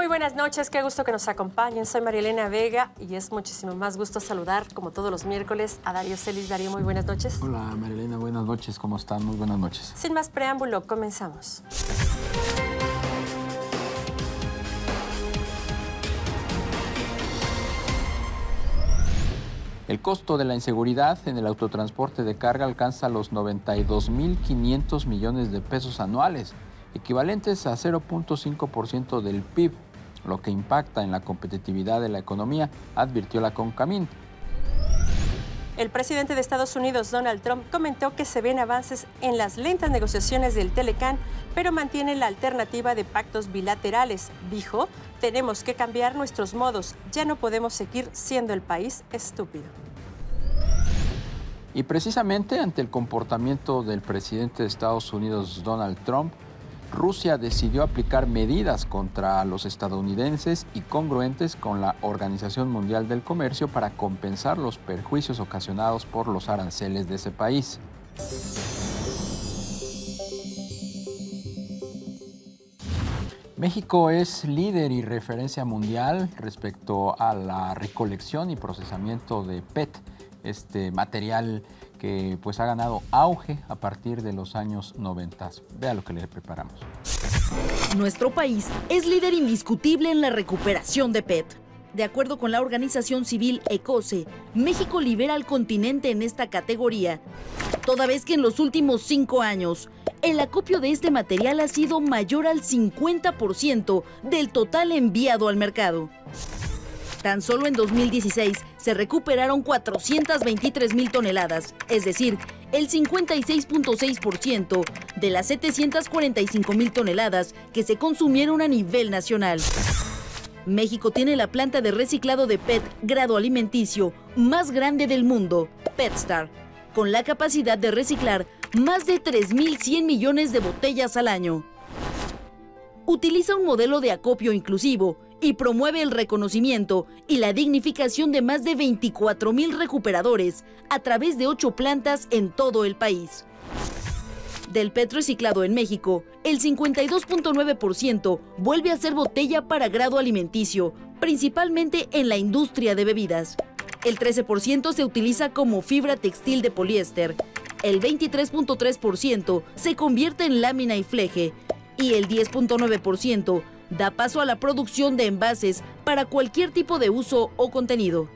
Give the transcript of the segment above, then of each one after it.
Muy buenas noches, qué gusto que nos acompañen. Soy Marielena Vega y es muchísimo más gusto saludar, como todos los miércoles, a Darío Celis. Darío, muy buenas noches. Hola, Marielena, buenas noches, ¿cómo están? Muy buenas noches. Sin más preámbulo, comenzamos. El costo de la inseguridad en el autotransporte de carga alcanza los 92.500 millones de pesos anuales, equivalentes a 0.5% del PIB lo que impacta en la competitividad de la economía, advirtió la Concamín. El presidente de Estados Unidos, Donald Trump, comentó que se ven avances en las lentas negociaciones del Telecán, pero mantiene la alternativa de pactos bilaterales. Dijo, tenemos que cambiar nuestros modos, ya no podemos seguir siendo el país estúpido. Y precisamente ante el comportamiento del presidente de Estados Unidos, Donald Trump, Rusia decidió aplicar medidas contra los estadounidenses y congruentes con la Organización Mundial del Comercio para compensar los perjuicios ocasionados por los aranceles de ese país. México es líder y referencia mundial respecto a la recolección y procesamiento de PET, este material que pues ha ganado auge a partir de los años 90. Vea lo que le preparamos. Nuestro país es líder indiscutible en la recuperación de PET. De acuerdo con la organización civil ECOSE, e, México libera al continente en esta categoría, toda vez que en los últimos cinco años el acopio de este material ha sido mayor al 50% del total enviado al mercado. Tan solo en 2016, se recuperaron 423 mil toneladas, es decir, el 56.6% de las 745 mil toneladas que se consumieron a nivel nacional. México tiene la planta de reciclado de PET grado alimenticio más grande del mundo, PetStar, con la capacidad de reciclar más de 3.100 millones de botellas al año. Utiliza un modelo de acopio inclusivo y promueve el reconocimiento y la dignificación de más de 24 mil recuperadores a través de ocho plantas en todo el país. Del petro reciclado en México, el 52.9% vuelve a ser botella para grado alimenticio, principalmente en la industria de bebidas. El 13% se utiliza como fibra textil de poliéster, el 23.3% se convierte en lámina y fleje y el 10.9% da paso a la producción de envases para cualquier tipo de uso o contenido.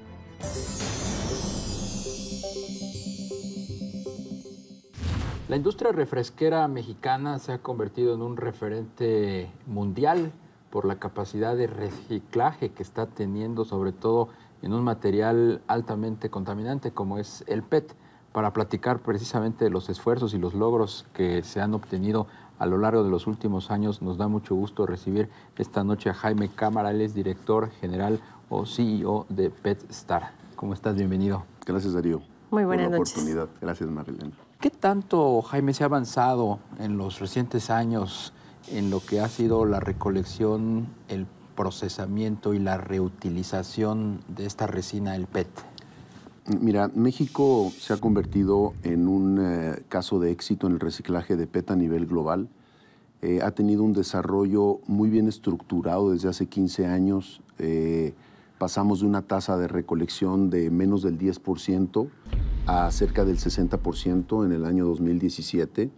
La industria refresquera mexicana se ha convertido en un referente mundial por la capacidad de reciclaje que está teniendo, sobre todo en un material altamente contaminante como es el PET, para platicar precisamente los esfuerzos y los logros que se han obtenido a lo largo de los últimos años. Nos da mucho gusto recibir esta noche a Jaime Cámara, él es director general o CEO de PetStar. ¿Cómo estás? Bienvenido. Gracias, Darío. Muy buenas noches. oportunidad. Gracias, Marilena. ¿Qué tanto, Jaime, se ha avanzado en los recientes años en lo que ha sido la recolección, el procesamiento y la reutilización de esta resina, el PET? Mira, México se ha convertido en un eh, caso de éxito en el reciclaje de PET a nivel global. Eh, ha tenido un desarrollo muy bien estructurado desde hace 15 años. Eh, pasamos de una tasa de recolección de menos del 10% a cerca del 60% en el año 2017.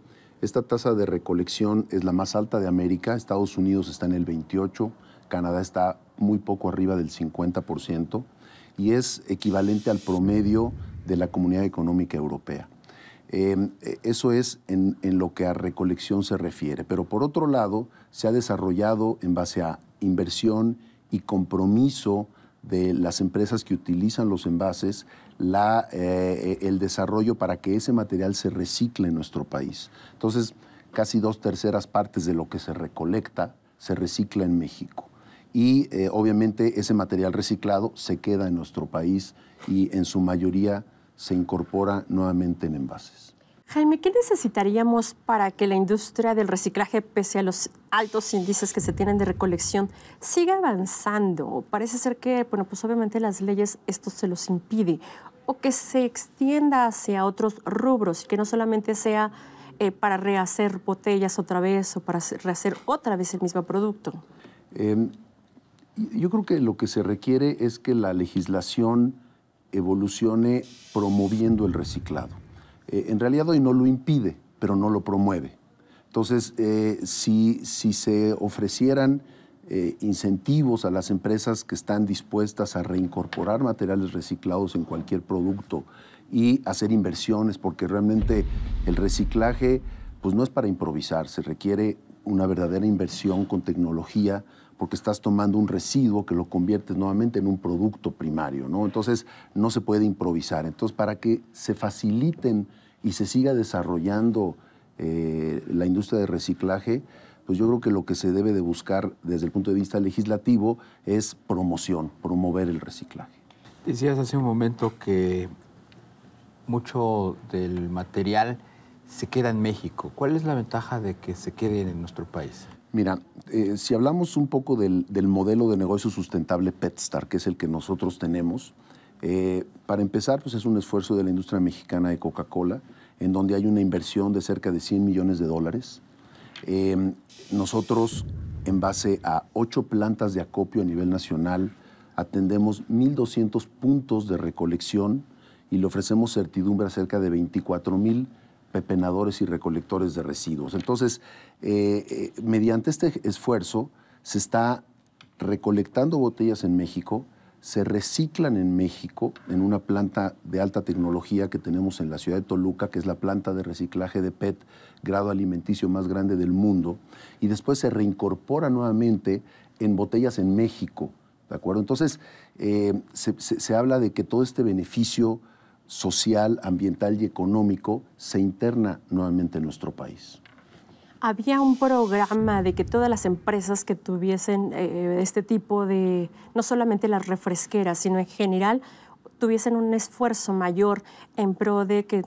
Esta tasa de recolección es la más alta de América. Estados Unidos está en el 28, Canadá está muy poco arriba del 50% y es equivalente al promedio de la Comunidad Económica Europea. Em, e, eso es en, lo que a recolección se refiere. Pero por otro lado, se ha desarrollado en base a inversión y compromiso de las empresas que utilizan los envases la, eh, e, el desarrollo para que ese material se recicle en nuestro país. Entonces, casi dos terceras partes de lo que se recolecta se recicla en México y eh, obviamente ese material reciclado se queda en nuestro país y en su mayoría se incorpora nuevamente en envases. Jaime, ¿qué necesitaríamos para que la industria del reciclaje, pese a los altos índices que se tienen de recolección, siga avanzando? Parece ser que, bueno, pues obviamente las leyes esto se los impide, o que se extienda hacia otros rubros, que no solamente sea eh, para rehacer botellas otra vez o para rehacer otra vez el mismo producto. Em, yo creo que lo que se requiere es que la legislación evolucione promoviendo el reciclado. Eh, en realidad hoy no lo impide, pero no lo promueve. Entonces, eh, si, si, se ofrecieran eh, incentivos a las empresas que están dispuestas a reincorporar materiales reciclados en cualquier producto y hacer inversiones, porque realmente el reciclaje pues no es para improvisar, se requiere una verdadera inversión con tecnología porque estás tomando un residuo que lo conviertes nuevamente en un producto primario, ¿no? Entonces, no se puede improvisar. Entonces, para que se faciliten y se siga desarrollando eh, la industria de reciclaje, pues yo creo que lo que se debe de buscar desde el punto de vista legislativo es promoción, promover el reciclaje. Decías hace un momento que mucho del material se queda en México. ¿Cuál es la ventaja de que se quede en nuestro país? Mira, eh, si hablamos un poco del, modelo de negocio sustentable PetStar, que es el que nosotros tenemos, eh, para empezar, pues es un esfuerzo de la industria mexicana de Coca-Cola, en donde hay una inversión de cerca de 100 millones de dólares. Em, nosotros, en base a ocho plantas de acopio a nivel nacional, atendemos 1.200 puntos de recolección y le ofrecemos certidumbre a cerca de 24.000 pepenadores y recolectores de residuos. Entonces, eh, eh, mediante este esfuerzo se está recolectando botellas en México, se reciclan en México en una planta de alta tecnología que tenemos en la ciudad de Toluca, que es la planta de reciclaje de PET, grado alimenticio más grande del mundo, y después se reincorpora nuevamente en botellas en México. ¿De acuerdo? Entonces, eh, se habla de que todo este beneficio social, ambiental y económico se interna nuevamente en nuestro país. Había un programa de que todas las empresas que tuviesen eh, este tipo de, no solamente las refresqueras, sino en general, tuviesen un esfuerzo mayor en pro de que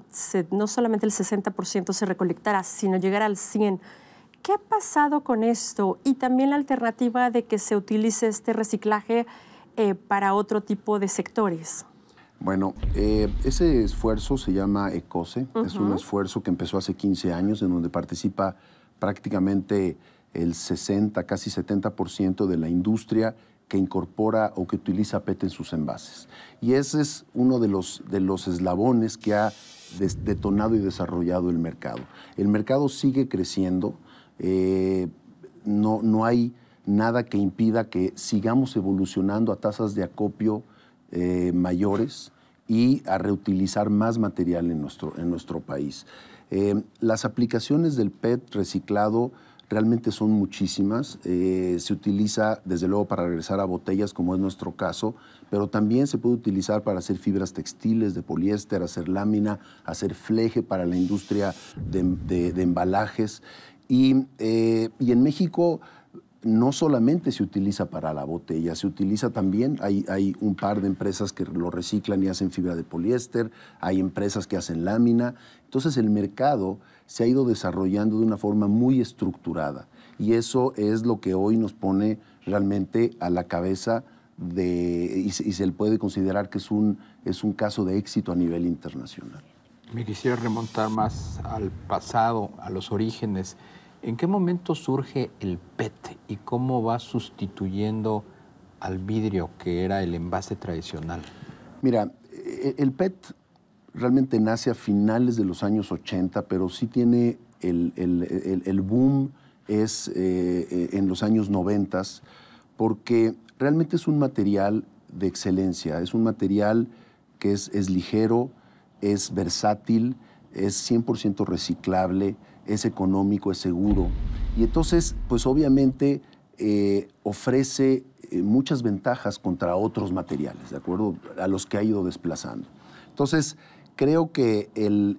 no solamente el 60% se recolectara, sino llegara al 100%. ¿Qué ha pasado con esto? Y también la alternativa de que se utilice este reciclaje eh, para otro tipo de sectores. Bueno, eh, ese esfuerzo se llama ECOSE, es un esfuerzo que empezó hace 15 años en donde participa prácticamente el 60, casi 70% de la industria que incorpora o que utiliza PET en sus envases. Y ese es uno de los, de los eslabones que ha detonado y desarrollado el mercado. El mercado sigue creciendo, eh, no hay nada que impida que sigamos evolucionando a tasas de acopio eh, mayores y a reutilizar más material en nuestro, en nuestro país. Eh, las aplicaciones del PET reciclado realmente son muchísimas. Eh, se utiliza, desde luego, para regresar a botellas, como es nuestro caso, pero también se puede utilizar para hacer fibras textiles de poliéster, hacer lámina, hacer fleje para la industria de, embalajes. Y, y en México no solamente se utiliza para la botella, se utiliza también, hay, un par de empresas que lo reciclan y hacen fibra de poliéster, hay empresas que hacen lámina. Entonces el mercado se ha ido desarrollando de una forma muy estructurada y eso es lo que hoy nos pone realmente a la cabeza de, y, se, puede considerar que es un, es un caso de éxito a nivel internacional. Me quisiera remontar más al pasado, a los orígenes ¿En qué momento surge el PET y cómo va sustituyendo al vidrio, que era el envase tradicional? Mira, e-, el PET realmente nace a finales de los años 80, pero sí tiene el, boom es eh, eh, en los años 90, porque realmente es un material de excelencia, es un material que es ligero, es versátil, es 100% reciclable, es económico, es seguro. Y entonces, pues obviamente eh, ofrece eh, muchas ventajas contra otros materiales, ¿de acuerdo? A los que ha ido desplazando. Entonces, creo que el,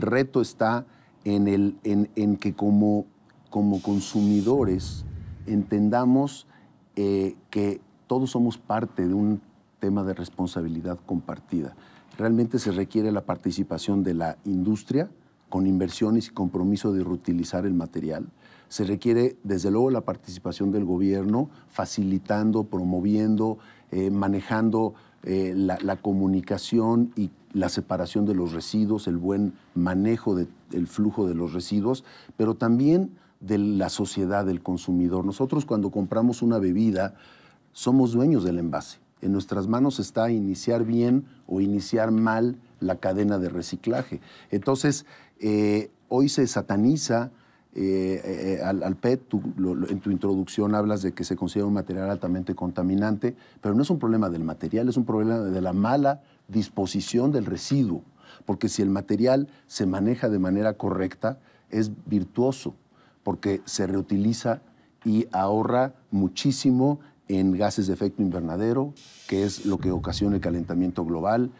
reto está en, que como, consumidores entendamos eh, que todos somos parte de un tema de responsabilidad compartida. Realmente se requiere la participación de la industria, con inversiones y compromiso de reutilizar el material. Se requiere, desde luego, la participación del gobierno, facilitando, promoviendo, eh, manejando eh, la, comunicación y la separación de los residuos, el buen manejo del flujo de los residuos, pero también de la sociedad, del consumidor. Nosotros cuando compramos una bebida, somos dueños del envase. En nuestras manos está iniciar bien o iniciar mal la cadena de reciclaje. Entonces, eh, hoy se sataniza eh, eh, al, PET. en tu introducción hablas de que se considera un material altamente contaminante, pero no es un problema del material, es un problema de la mala disposición del residuo. Porque si el material se maneja de manera correcta, es virtuoso, porque se reutiliza y ahorra muchísimo en gases de efecto invernadero, que es lo que ocasiona el calentamiento global,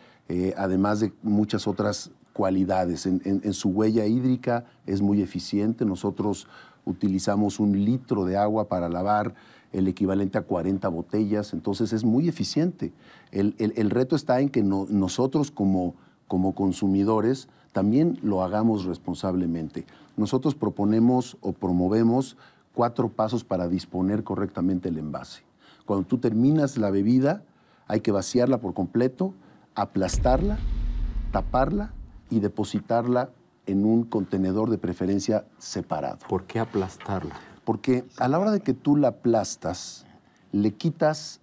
además de muchas otras cualidades. En, su huella hídrica es muy eficiente. Nosotros utilizamos un litro de agua para lavar el equivalente a 40 botellas, entonces es muy eficiente. El, el, reto está en que nosotros como, como consumidores también lo hagamos responsablemente. Nosotros proponemos o promovemos cuatro pasos para disponer correctamente el envase. Cuando tú terminas la bebida, hay que vaciarla por completo, aplastarla, taparla y depositarla en un contenedor de preferencia separado. ¿Por qué aplastarla? Porque a la hora de que tú la aplastas, le quitas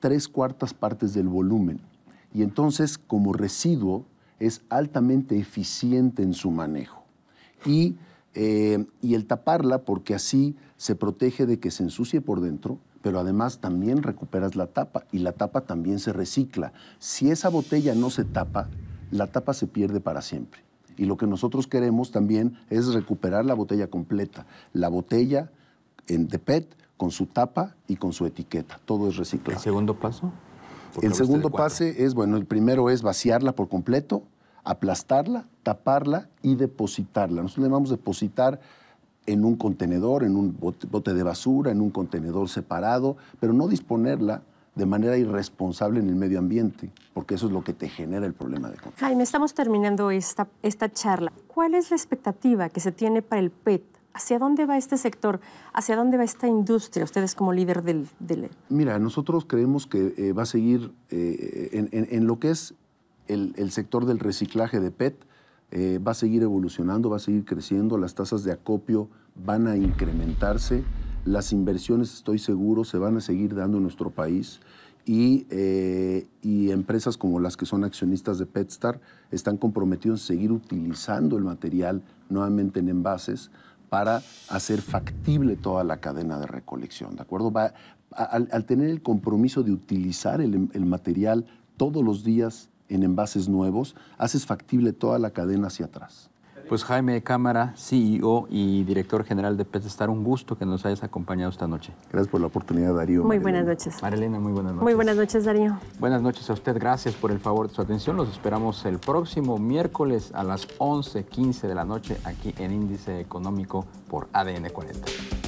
tres cuartas partes del volumen y entonces como residuo es altamente eficiente en su manejo. Y, eh, el taparla, porque así se protege de que se ensucie por dentro, pero además también recuperas la tapa y la tapa también se recicla. Si esa botella no se tapa, la tapa se pierde para siempre. Y lo que nosotros queremos también es recuperar la botella completa, la botella en, de PET con su tapa y con su etiqueta. Todo es reciclado. ¿El segundo paso? El segundo pase es, bueno, el primero es vaciarla por completo, aplastarla, taparla y depositarla. Nosotros le vamos a depositar en un contenedor, en un bote de basura, en un contenedor separado, pero no disponerla de manera irresponsable en el medio ambiente, porque eso es lo que te genera el problema de consumo. Jaime, estamos terminando esta, esta charla. ¿Cuál es la expectativa que se tiene para el PET? ¿Hacia dónde va este sector? ¿Hacia dónde va esta industria? Ustedes como líder del... del... E Mira, nosotros creemos que eh, va a seguir eh, en, lo que es el, sector del reciclaje de PET, eh, va a seguir evolucionando, va a seguir creciendo, las tasas de acopio van a incrementarse. Las inversiones, estoy seguro, se van a seguir dando en nuestro país eh, y, empresas como las que son accionistas de PetStar están comprometidos en seguir utilizando el material nuevamente en envases para hacer factible toda la cadena de recolección, ¿de acuerdo? al, tener el compromiso de utilizar el material todos los días en envases nuevos, haces factible toda la cadena hacia atrás. Pues Jaime Cámara, CEO y director general de Petstar, un gusto que nos hayas acompañado esta noche. Gracias por la oportunidad, Darío. Muy buenas noches. Marilena, muy buenas noches. Muy buenas noches, Darío. Buenas noches a usted, gracias por el favor de su atención. Los esperamos el próximo miércoles a las 11.15 de la noche aquí en Índice Económico por ADN 40.